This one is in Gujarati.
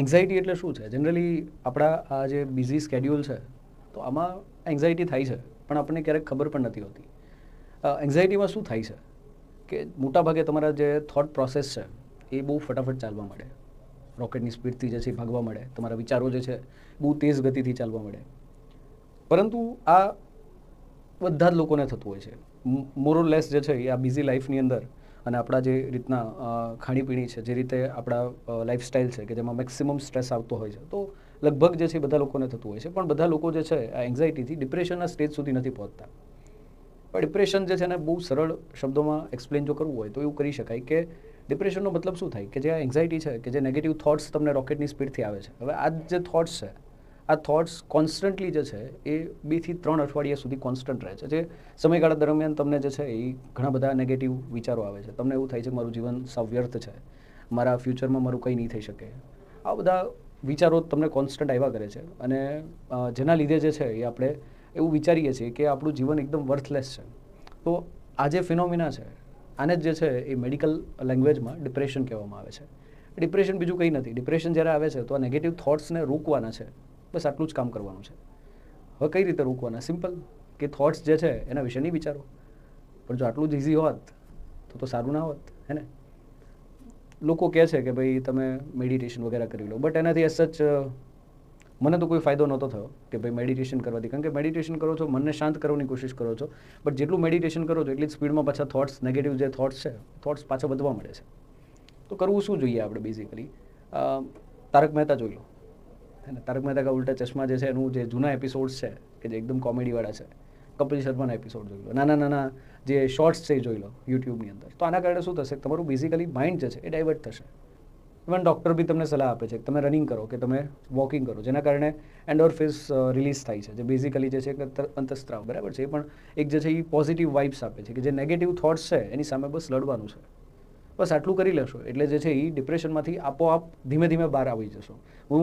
એન્ઝાયટી એટલે શું છે જનરલી આપણા આ જે બિઝી સ્કેડ્યુલ છે તો આમાં એન્ઝાયટી થાય છે પણ આપણને ક્યારેક ખબર પણ નથી હોતી એન્ઝાયટીમાં શું થાય છે કે મોટાભાગે તમારા જે થોટ પ્રોસેસ છે એ બહુ ફટાફટ ચાલવા મળે રોકેટની સ્પીડથી જે છે ભાગવા મળે તમારા વિચારો જે છે બહુ તેજ ગતિથી ચાલવા મળે પરંતુ આ બધા જ લોકોને થતું હોય છે મોરોલેસ જે છે એ આ બિઝી લાઈફની અંદર અને આપણા જે રીતના ખાણીપીણી છે જે રીતે આપણા લાઇફસ્ટાઇલ છે કે જેમાં મેક્સિમમ સ્ટ્રેસ આવતો હોય છે તો લગભગ જે છે બધા લોકોને થતું હોય છે પણ બધા લોકો જે છે આ એન્ઝાઇટીથી ડિપ્રેશનના સ્ટેજ સુધી નથી પહોંચતા પણ ડિપ્રેશન જે છે એને બહુ સરળ શબ્દોમાં એક્સપ્લેન જો કરવું હોય તો એવું કરી શકાય કે ડિપ્રેશનનો મતલબ શું થાય કે જે આ એન્ઝાઇટી છે કે જે નેગેટિવ થોટ્સ તમને રોકેટની સ્પીડથી આવે છે હવે આ જે થોટ્સ છે આ થોટ્સ કોન્સ્ટન્ટલી જે છે એ બેથી ત્રણ અઠવાડિયા સુધી કોન્સ્ટન્ટ રહે છે જે સમયગાળા દરમિયાન તમને જે છે એ ઘણા બધા નેગેટિવ વિચારો આવે છે તમને એવું થાય છે મારું જીવન સવ્યર્થ છે મારા ફ્યુચરમાં મારું કંઈ નહીં થઈ શકે આ બધા વિચારો તમને કોન્સ્ટન્ટ આવ્યા કરે છે અને જેના લીધે જે છે એ આપણે એવું વિચારીએ છીએ કે આપણું જીવન એકદમ વર્થલેસ છે તો આ જે ફિનોમિના છે આને જ જે છે એ મેડિકલ લેંગ્વેજમાં ડિપ્રેશન કહેવામાં આવે છે ડિપ્રેશન બીજું કંઈ નથી ડિપ્રેશન જ્યારે આવે છે તો આ નેગેટિવ થોટ્સને રોકવાના છે બસ આટલું જ કામ કરવાનું છે હવે કઈ રીતે રોકવાના સિમ્પલ કે થોટ્સ જે છે એના વિશે નહીં વિચારો પણ જો આટલું જ ઇઝી હોત તો તો સારું ના હોત હે ને લોકો કહે છે કે ભાઈ તમે મેડિટેશન વગેરે કરી લો બટ એનાથી એસ સચ મને તો કોઈ ફાયદો નહોતો થયો કે ભાઈ મેડિટેશન કરવાથી કારણ કે મેડિટેશન કરો છો મનને શાંત કરવાની કોશિશ કરો છો બટ જેટલું મેડિટેશન કરો છો એટલી જ સ્પીડમાં પાછા થોટ્સ નેગેટિવ જે થોટ્સ છે થોટ્સ પાછા વધવા મળે છે તો કરવું શું જોઈએ આપણે બેઝિકલી તારક મહેતા જોઈ લો અને તારક મહેતા કા ઉલ્ટા ચશ્મા જે છે એનું જે જૂના એપિસોડ્સ છે કે જે એકદમ કોમેડીવાળા છે કપિલ શર્માના એપિસોડ જોઈ લો નાના નાના જે શોર્ટ્સ છે એ જોઈ લો યુટ્યુબની અંદર તો આના કારણે શું થશે તમારું બેઝિકલી માઇન્ડ જે છે એ ડાયવર્ટ થશે ઇવન ડૉક્ટર બી તમને સલાહ આપે છે કે તમે રનિંગ કરો કે તમે વોકિંગ કરો જેના કારણે એન્ડોરફિન્સ રિલીઝ થાય છે જે બેઝિકલી જે છે એક અંતસ્ત્રાવ બરાબર છે એ પણ એક જે છે એ પોઝિટિવ વાઇબ્સ આપે છે કે જે નેગેટિવ થોટ્સ છે એની સામે બસ લડવાનું છે બસ આટલું કરી લેશો એટલે જે છે એ ડિપ્રેશનમાંથી આપોઆપ ધીમે ધીમે બહાર આવી જશો હું